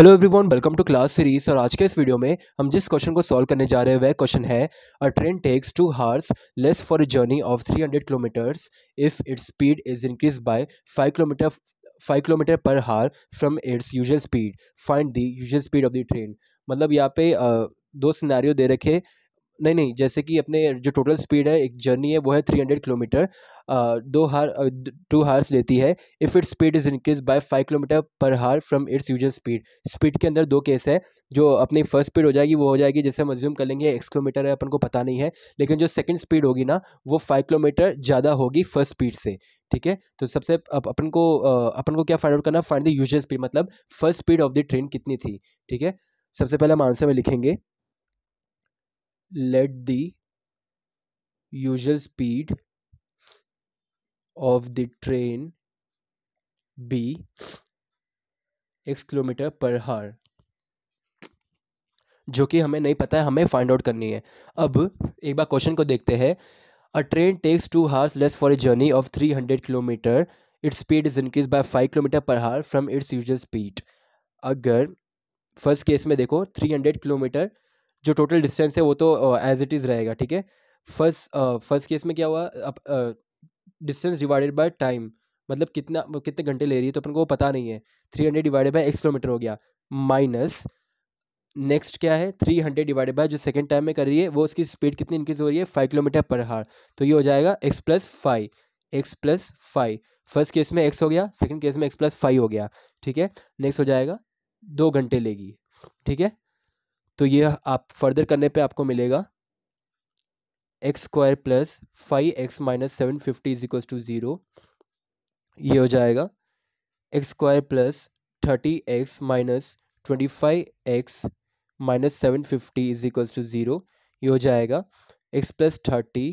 hello everyone welcome to class series और आज के इस वीडियो में हम जिस क्वेश्चन को सॉल्व करने जा रहे हैं वह क्वेश्चन है a train takes two hours less for a journey of 300 kilometres if its speed is increase by 5 kilometre 5 kilometre per hour from its usual speed find the usual speed of the train मतलब यहाँ पे दो सिनारियों दे रखे नहीं नहीं जैसे कि अपने जो टोटल स्पीड है एक जर्नी है वो है थ्री हंड्रेड किलोमीटर दो हार टू हार्स लेती है if its speed is increase by five kilometre per hour from its usual speed speed के अंदर दो केस है जो अपनी फर्स्ट स्पीड हो जाएगी वो हो जाएगी जैसे हम अज्यूम कर लेंगे एक्स किलोमीटर है अपन को पता नहीं है लेकिन जो सेकंड स्पीड होगी ना वो फाइव किलोमीटर ज़्यादा होगी फर्स्ट स्पीड से ठीक है तो सबसे अब अपन को अपन को क्या फाइंड आउट करना फाइंड द यूजर स्पीड मतलब first speed of the train कितनी थी ठीक है सबसे पहले हम आंसर में लिखेंगे let the usual speed of the train be x kilometre per hour जो कि हमें नहीं पता है हमें फाइंड आउट करनी है अब एक बार क्वेश्चन को देखते हैं a train takes two hours less for a journey of three hundred kilometre its speed is increase by five kilometre per hour from its usual speed अगर फर्स्ट केस में देखो थ्री हंड्रेड किलोमीटर जो total distance है वो तो as it is रहेगा ठीक है फर्स्ट फर्स्ट केस में क्या हुआ डिस्टेंस डिवाइडेड बाय टाइम मतलब कितना कितने घंटे ले रही है तो अपन को वो पता नहीं है three hundred divided by x kilometre हो गया माइनस नेक्स्ट क्या है थ्री हंड्रेड डिवाइडेड बाय जो सेकंड टाइम में कर रही है वो उसकी स्पीड कितनी इंक्रीज हो रही है फाइव किलोमीटर पर हार तो ये हो जाएगा x plus five x plus five first case में एक्स हो गया सेकंड केस में एक्स प्लस फाइव हो गया ठीक है नेक्स्ट हो जाएगा दो घंटे लेगी ठीक है तो ये आप फर्दर करने पे आपको मिलेगा x square plus five x minus seven fifty is equal to zero ये हो जाएगा x square plus thirty x minus twenty five x minus seven fifty is equal to zero ये हो जाएगा एक्स प्लस थर्टी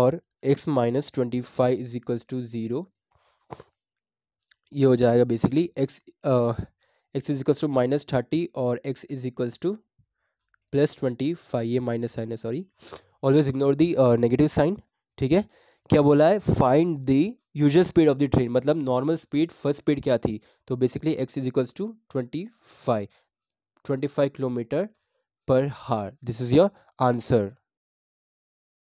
और x minus twenty five is equal to zero ये हो जाएगा basically x x is equals to minus thirty और x is equals to plus twenty five ये minus sign है sorry always ignore the negative sign ठीक है क्या बोला है find the usual speed of the train मतलब नॉर्मल स्पीड फर्स्ट स्पीड क्या थी तो basically x is equals to twenty five twenty five kilometre per hour this is your answer